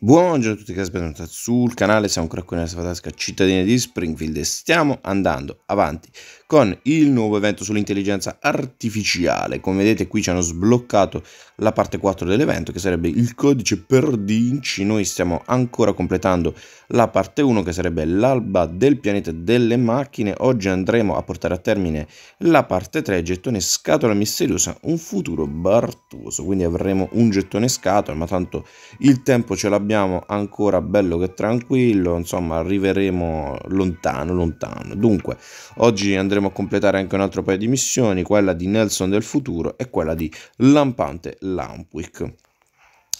Buongiorno a tutti che benvenuti sul canale, siamo Cracconia Sfatasca, cittadina di Springfield e stiamo andando avanti con il nuovo evento sull'intelligenza artificiale. Come vedete qui ci hanno sbloccato la parte 4 dell'evento che sarebbe il codice per Dinci, noi stiamo ancora completando la parte 1 che sarebbe l'alba del pianeta delle macchine, oggi andremo a portare a termine la parte 3, gettone scatola misteriosa, un futuro bartoso. quindi avremo un gettone scatola ma tanto il tempo ce l'abbiamo abbiamo ancora bello che tranquillo, insomma arriveremo lontano, lontano. Dunque, oggi andremo a completare anche un altro paio di missioni, quella di Nelson del futuro e quella di Lampante Lampwick.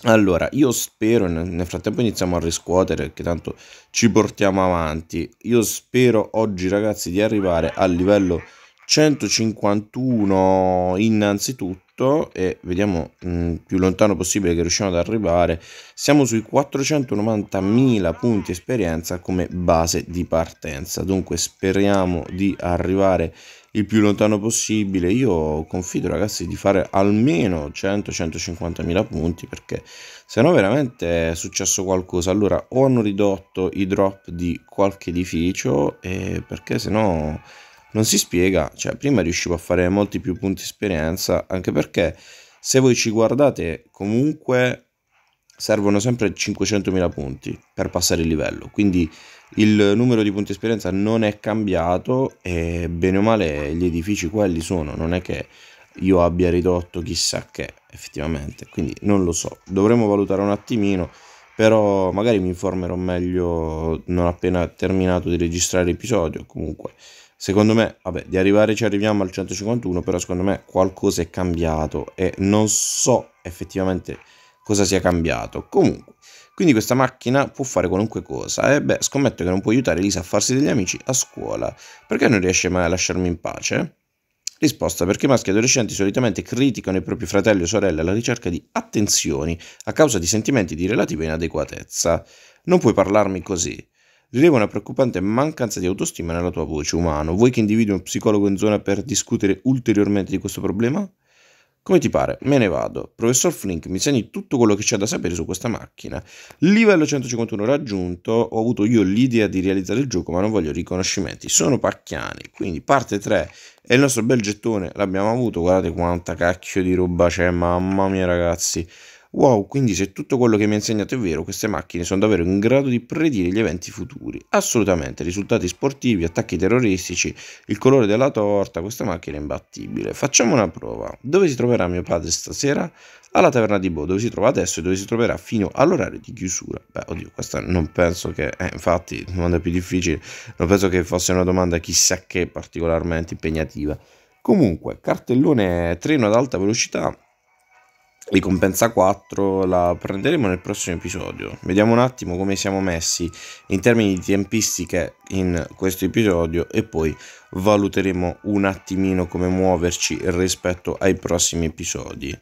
Allora, io spero, nel frattempo iniziamo a riscuotere, che tanto ci portiamo avanti, io spero oggi ragazzi di arrivare al livello 151 innanzitutto, 8 e vediamo mh, mm, più lontano possibile che riusciamo ad arrivare, siamo sui 490.000 punti esperienza come base di partenza, dunque speriamo di arrivare il più lontano possibile, io confido ragazzi di fare almeno 100-150.000 punti perché se no veramente è successo qualcosa, allora o hanno ridotto i drop di qualche edificio eh, perché se no non si spiega, cioè prima riuscivo a fare molti più punti esperienza, anche perché se voi ci guardate comunque servono sempre 500.000 punti per passare il livello, quindi il numero di punti esperienza non è cambiato e bene o male gli edifici quelli sono, non è che io abbia ridotto chissà che effettivamente, quindi non lo so, dovremmo valutare un attimino però magari mi informerò meglio non appena terminato di registrare l'episodio comunque Secondo me, vabbè, di arrivare ci arriviamo al 151, però secondo me qualcosa è cambiato e non so effettivamente cosa sia cambiato. Comunque, quindi questa macchina può fare qualunque cosa. E eh. beh, scommetto che non può aiutare Lisa a farsi degli amici a scuola. Perché non riesce mai a lasciarmi in pace? Risposta perché i maschi adolescenti solitamente criticano i propri fratelli o sorelle alla ricerca di attenzioni a causa di sentimenti di relativa inadeguatezza. Non puoi parlarmi così. Rileva una preoccupante mancanza di autostima nella tua voce umano. Vuoi che individui un psicologo in zona per discutere ulteriormente di questo problema? Come ti pare? Me ne vado. Professor Flink, mi segni tutto quello che c'è da sapere su questa macchina. Livello 151 raggiunto, ho avuto io l'idea di realizzare il gioco, ma non voglio riconoscimenti. Sono pacchiani, quindi parte 3 e il nostro bel gettone l'abbiamo avuto. Guardate quanta cacchio di roba c'è, mamma mia ragazzi. Wow, quindi se tutto quello che mi ha insegnato è vero, queste macchine sono davvero in grado di predire gli eventi futuri. Assolutamente, risultati sportivi, attacchi terroristici, il colore della torta, questa macchina è imbattibile. Facciamo una prova. Dove si troverà mio padre stasera? Alla taverna di Bo, dove si trova adesso e dove si troverà fino all'orario di chiusura. Beh, oddio, questa non penso che... Eh, infatti, domanda più difficile. Non penso che fosse una domanda chissà che particolarmente impegnativa. Comunque, cartellone treno ad alta velocità ricompensa 4 la prenderemo nel prossimo episodio. Vediamo un attimo come siamo messi in termini di tempistiche in questo episodio e poi valuteremo un attimino come muoverci rispetto ai prossimi episodi.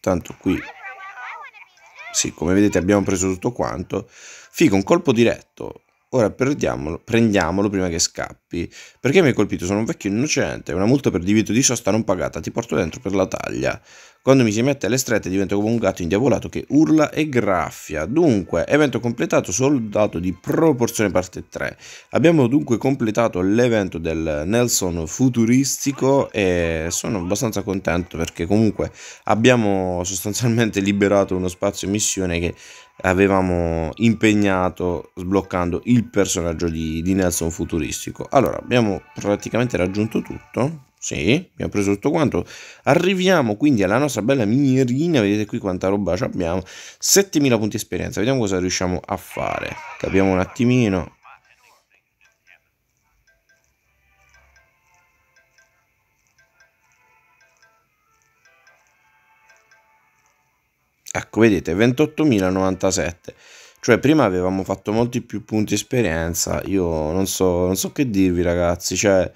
Tanto qui, sì, come vedete abbiamo preso tutto quanto. Figo, un colpo diretto. Ora prendiamolo prima che scappi. Perché mi hai colpito? Sono un vecchio innocente. Una multa per divieto di sosta non pagata. Ti porto dentro per la taglia. Quando mi si mette alle strette divento come un gatto indiavolato che urla e graffia. Dunque, evento completato, soldato di proporzione parte 3. Abbiamo dunque completato l'evento del Nelson futuristico e sono abbastanza contento perché comunque abbiamo sostanzialmente liberato uno spazio missione che avevamo impegnato sbloccando il personaggio di, di Nelson futuristico. Allora, abbiamo praticamente raggiunto tutto sì, abbiamo preso tutto quanto. Arriviamo quindi alla nostra bella minierina, vedete qui quanta roba abbiamo. 7000 punti esperienza, vediamo cosa riusciamo a fare. Capiamo un attimino. Ecco, vedete, 28.097. Cioè, prima avevamo fatto molti più punti esperienza. Io non so, non so che dirvi, ragazzi. Cioè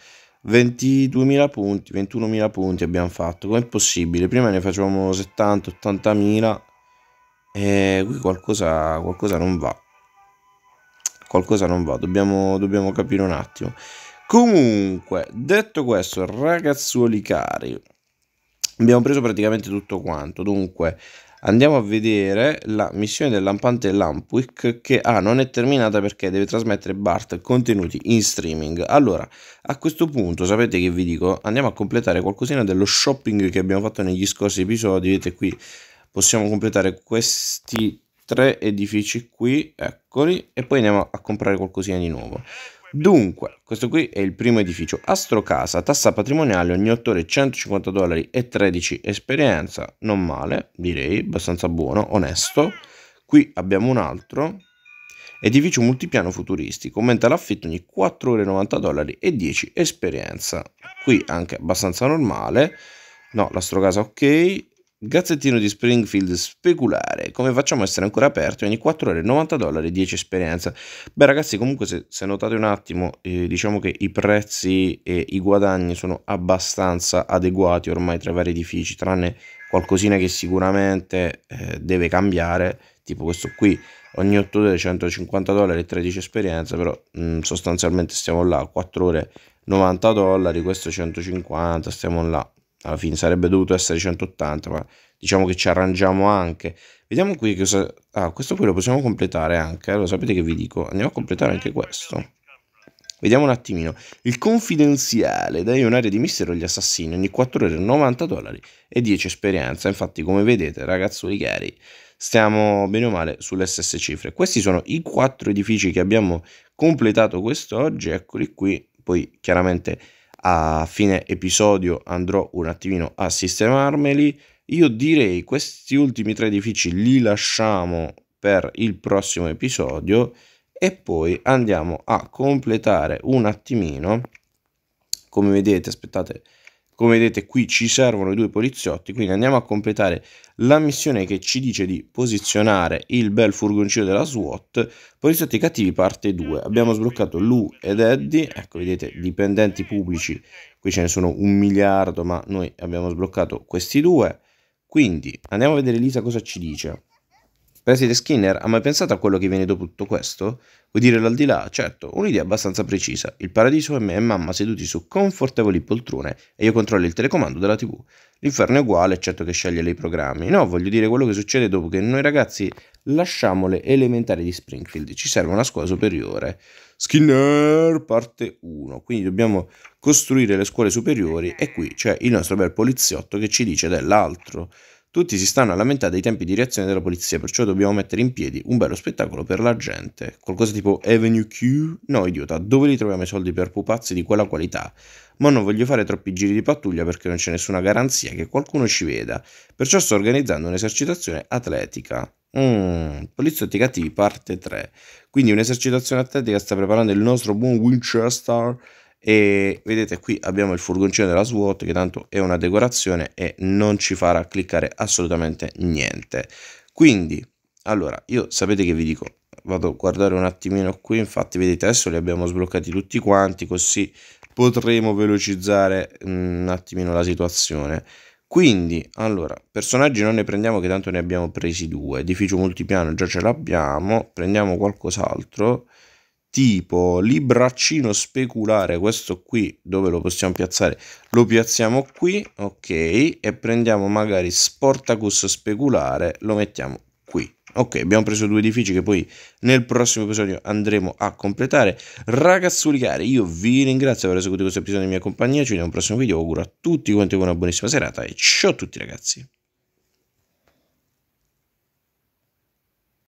22.000 punti, 21.000 punti abbiamo fatto, com'è possibile? Prima ne facevamo 70-80.000 e qui qualcosa, qualcosa, non va, qualcosa non va, dobbiamo, dobbiamo capire un attimo. Comunque, detto questo, ragazzuoli cari, abbiamo preso praticamente tutto quanto, dunque andiamo a vedere la missione del lampante Lampwick che ah, non è terminata perché deve trasmettere Bart contenuti in streaming. Allora, a questo punto sapete che vi dico? Andiamo a completare qualcosina dello shopping che abbiamo fatto negli scorsi episodi, vedete qui possiamo completare questi tre edifici qui, eccoli, e poi andiamo a comprare qualcosina di nuovo. Dunque, questo qui è il primo edificio, Astrocasa, tassa patrimoniale ogni 8 ore 150 dollari e 13 esperienza, non male, direi, abbastanza buono, onesto. Qui abbiamo un altro, edificio multipiano futuristico, aumenta l'affitto ogni 4 ore 90 dollari e 10 esperienza. Qui anche abbastanza normale, no, l'Astrocasa ok, Gazzettino di Springfield speculare come facciamo a essere ancora aperti ogni 4 ore 90 dollari 10 esperienza beh ragazzi comunque se, se notate un attimo eh, diciamo che i prezzi e i guadagni sono abbastanza adeguati ormai tra i vari edifici tranne qualcosina che sicuramente eh, deve cambiare tipo questo qui ogni 8 ore 150 dollari e 13 esperienza però mh, mm, sostanzialmente stiamo là 4 ore 90 dollari questo 150 stiamo là alla fine sarebbe dovuto essere 180 ma diciamo che ci arrangiamo anche vediamo qui cosa ah questo qui lo possiamo completare anche allora eh, sapete che vi dico andiamo a completare anche questo Vediamo un attimino. Il confidenziale, dai un'area di mistero agli assassini, ogni 4 ore 90 dollari e 10 esperienza. Infatti, come vedete, ragazzoli cari, stiamo bene o male sulle stesse cifre. Questi sono i 4 edifici che abbiamo completato quest'oggi, eccoli qui. Poi, chiaramente, a fine episodio andrò un attimino a sistemarmeli. Io direi questi ultimi tre edifici li lasciamo per il prossimo episodio e poi andiamo a completare un attimino. Come vedete, aspettate come vedete qui ci servono i due poliziotti, quindi andiamo a completare la missione che ci dice di posizionare il bel furgoncino della SWAT. Poliziotti cattivi parte 2. Abbiamo sbloccato Lou ed Eddie, ecco vedete dipendenti pubblici, qui ce ne sono un miliardo ma noi abbiamo sbloccato questi due. Quindi andiamo a vedere Lisa cosa ci dice. Presidente Skinner ha mai pensato a quello che viene dopo tutto questo? Vuoi dire l'aldilà? Certo, un'idea abbastanza precisa. Il paradiso è me e mamma seduti su confortevoli poltrone e io controllo il telecomando della tv. L'inferno è uguale, eccetto che sceglie i programmi. No, voglio dire quello che succede dopo che noi ragazzi lasciamo le elementari di Springfield. Ci serve una scuola superiore. Skinner, parte 1. Quindi dobbiamo costruire le scuole superiori e qui c'è il nostro bel poliziotto che ci dice dell'altro. Tutti si stanno a lamentare dei tempi di reazione della polizia, perciò dobbiamo mettere in piedi un bello spettacolo per la gente. Qualcosa tipo Avenue Q? No, idiota, dove li troviamo i soldi per pupazzi di quella qualità? Ma non voglio fare troppi giri di pattuglia perché non c'è nessuna garanzia che qualcuno ci veda, perciò sto organizzando un'esercitazione atletica. Mmm, poliziotti cattivi parte 3. Quindi un'esercitazione atletica sta preparando il nostro buon Winchester e vedete qui abbiamo il furgoncino della SWAT che tanto è una decorazione e non ci farà cliccare assolutamente niente quindi allora io sapete che vi dico vado a guardare un attimino qui infatti vedete adesso li abbiamo sbloccati tutti quanti così potremo velocizzare mm, un attimino la situazione quindi allora personaggi non ne prendiamo che tanto ne abbiamo presi due edificio multipiano già ce l'abbiamo prendiamo qualcos'altro tipo libraccino speculare questo qui dove lo possiamo piazzare lo piazziamo qui ok e prendiamo magari sportacus speculare lo mettiamo qui ok abbiamo preso due edifici che poi nel prossimo episodio andremo a completare ragazzuli cari io vi ringrazio per aver seguito questo episodio in mia compagnia ci vediamo al prossimo video auguro a tutti quanti una buonissima serata e ciao a tutti ragazzi